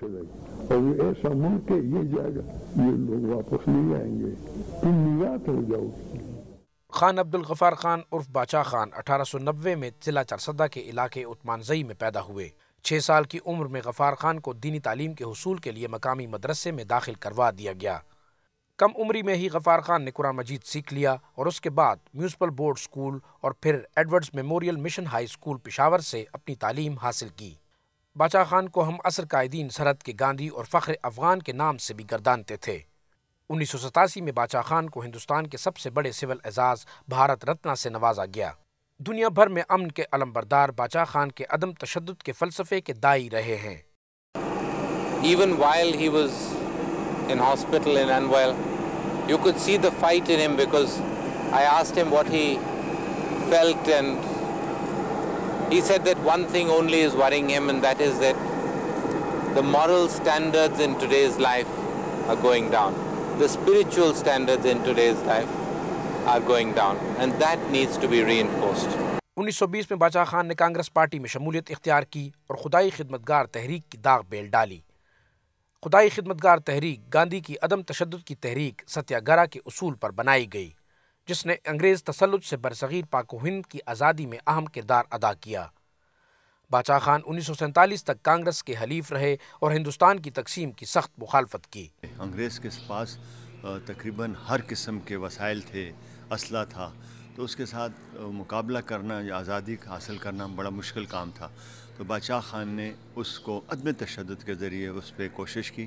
چلے گا اور یہ یہ یہ ایسا ملک ہے جائے لوگ واپس نہیں آئیں گے خان عبد الغفار خان عرف باچا خان اٹھارہ سو نبے میں ضلع چرسدہ کے علاقے زئی میں پیدا ہوئے چھ سال کی عمر میں غفار خان کو دینی تعلیم کے حصول کے لیے مقامی مدرسے میں داخل کروا دیا گیا کم عمری میں ہی غفار خان نے قرآن مجید سیکھ لیا اور اس کے بعد میونسپل بورڈ سکول اور پھر Edwardes Memorial Mission High School Peshawar سے اپنی تعلیم حاصل کی بچہ خان کو ہم اثر قائدین سرحد کے گاندھی اور فخر افغان کے نام سے بھی گردانتے تھے انیس سو ستاسی میں بادشاہ خان کو ہندوستان کے سب سے بڑے سول اعزاز بھارت رتنا سے نوازا گیا دنیا بھر میں امن کے علم بردار بادشاہ خان کے عدم تشدد کے فلسفے کے دائی رہے ہیں even while he was in hospital and and you could see the fight in him because I asked him what he felt and He said that one thing only is worrying him, and that is that the moral standards in today's life are going down. The spiritual standards in today's life are going down, and that needs to be reinforced. انیس سو بیس میں باچا خان نے Congress party میں شمولیت اختیار کی اور خدائی خدمتگار تحریک کی داغ بیل ڈالی خدائی خدمتگار تحریک گاندھی کی عدم تشدد کی تحریک ستیہ گرہ کے اصول پر بنائی گئی جس نے انگریز تسلط سے برصغیر پاک و ہند کی آزادی میں اہم کردار ادا کیا باچا خان انیس سو سینتالیس تک کانگریس کے حلیف رہے اور ہندوستان کی تقسیم کی سخت مخالفت کی انگریز کے پاس تقریباً ہر قسم کے وسائل تھے اسلحہ تھا تو اس کے ساتھ مقابلہ کرنا یا آزادی حاصل کرنا بڑا مشکل کام تھا تو بادشاہ خان نے اس کو عدم تشدد کے ذریعے اس پہ کوشش کی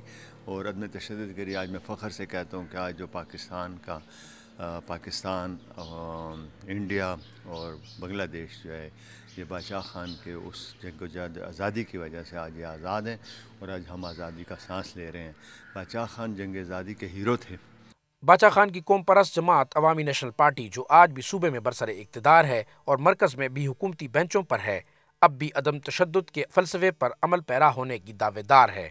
اور عدم تشدد کے ذریعے آج میں فخر سے کہتا ہوں کہ آج جو پاکستان کا پاکستان انڈیا اور بنگلہ دیش جو ہے یہ بادشاہ خان کے اس جنگ و جد آزادی کی وجہ سے آج یہ آزاد ہیں اور آج ہم آزادی کا سانس لے رہے ہیں بادشاہ خان جنگ آزادی کے ہیرو تھے بادشاہ خان کی قوم پرست جماعت عوامی نیشنل پارٹی جو آج بھی صوبے میں برسر اقتدار ہے اور مرکز میں بھی حکومتی بینچوں پر ہے اب بھی عدم تشدد کے فلسفے پر عمل پیرا ہونے کی دعوے دار ہے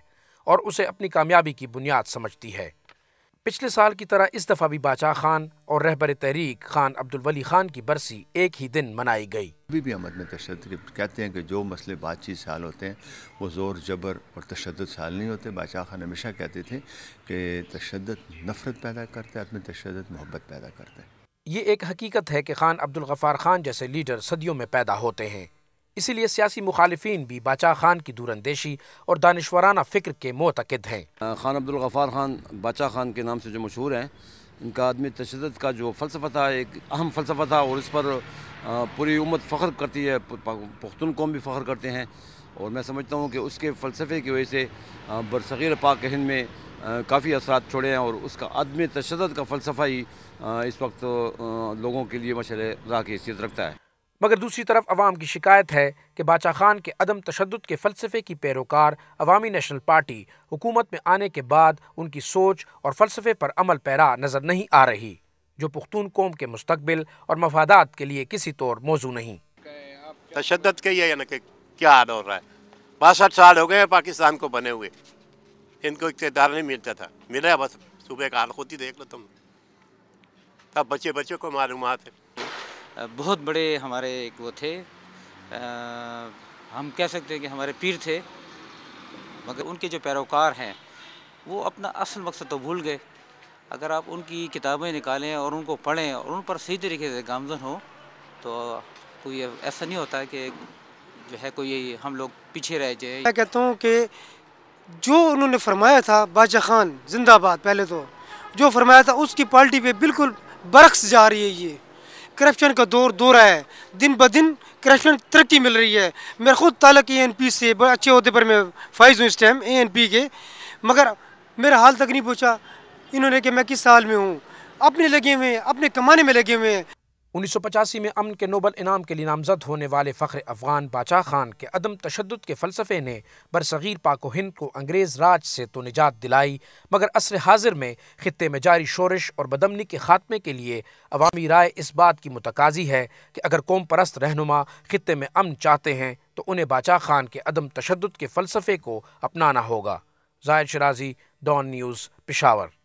اور اسے اپنی کامیابی کی بنیاد سمجھتی ہے پچھلے سال کی طرح اس دفعہ بھی باچا خان اور رہبر تحریک خان عبد الولی خان کی برسی ایک ہی دن منائی گئی ابھی بھی ہم تشدد کہتے ہیں کہ جو مسئلے بادشی سال ہوتے ہیں وہ زور جبر اور تشدد سال نہیں ہوتے باچا خان ہمیشہ کہتے تھے کہ تشدد نفرت پیدا کرتے اتنے تشدد محبت پیدا کرتے یہ ایک حقیقت ہے کہ خان عبد الغفار خان جیسے لیڈر صدیوں میں پیدا ہوتے ہیں اسی لیے سیاسی مخالفین بھی باچا خان کی دور اندیشی اور دانشورانہ فکر کے معتقد ہیں خان عبدالغفار خان باچا خان کے نام سے جو مشہور ہیں ان کا عدم تشدد کا جو فلسفہ تھا ایک اہم فلسفہ تھا اور اس پر پوری امت فخر کرتی ہے قوم بھی فخر کرتے ہیں اور میں سمجھتا ہوں کہ اس کے فلسفے کی وجہ سے برصغیر پاک ہند میں کافی اثرات چھوڑے ہیں اور اس کا عدم تشدد کا فلسفہ ہی اس وقت لوگوں کے لیے راہ کی حیثیت رکھتا ہے مگر دوسری طرف عوام کی شکایت ہے کہ باچا خان کے عدم تشدد کے فلسفے کی پیروکار عوامی نیشنل پارٹی حکومت میں آنے کے بعد ان کی سوچ اور فلسفے پر عمل پیرا نظر نہیں آ رہی جو پختون قوم کے مستقبل اور مفادات کے لیے کسی طور موضوع نہیں تشدد کے یہ یعنی کیا ہو رہا ہے باسٹھ سال ہو گئے پاکستان کو بنے ہوئے ان کو کو اقتدار نہیں ملتا تھا بس صوبے کا حال خود ہی دیکھ لو تم تب بچے بچے معلومات بہت بڑے ہمارے ایک وہ تھے ہم کہہ سکتے ہیں کہ ہمارے پیر تھے مگر ان کے جو پیروکار ہیں وہ اپنا اصل مقصد تو بھول گئے اگر آپ ان کی کتابیں نکالیں اور ان کو پڑھیں اور ان پر صحیح طریقے سے گامزن ہو تو کوئی ایسا نہیں ہوتا کہ جو ہے کوئی ہم لوگ پیچھے رہ جائے میں کہتا ہوں کہ جو انہوں نے فرمایا تھا بادشاہ خان زندہ آباد پہلے تو جو فرمایا تھا اس کی پالٹی پہ بالکل برعکس جا رہی ہے یہ کرپشن کا دور دور ہے دن بہ دن کرپشن ترقی مل رہی ہے میرا خود تعلق اے این پی سے بڑے اچھے عہدے پر میں فائز ہوں اس ٹائم اے این پی کے مگر میرا حال تک نہیں پوچھا انہوں نے کہ میں کس سال میں ہوں اپنے لگے ہوئے ہیں اپنے کمانے میں لگے ہوئے ہیں انیس سو پچاسی میں امن کے نوبل انعام کے لیے نامزد ہونے والے فخر افغان باچا خان کے عدم تشدد کے فلسفے نے برصغیر پاک و ہند کو انگریز راج سے تو نجات دلائی مگر عصر حاضر میں خطے میں جاری شورش اور بدمنی کے خاتمے کے لیے عوامی رائے اس بات کی متقاضی ہے کہ اگر قوم پرست رہنما خطے میں امن چاہتے ہیں تو انہیں باچا خان کے عدم تشدد کے فلسفے کو اپنانا ہوگا ظاہر شرازی ڈان نیوز پشاور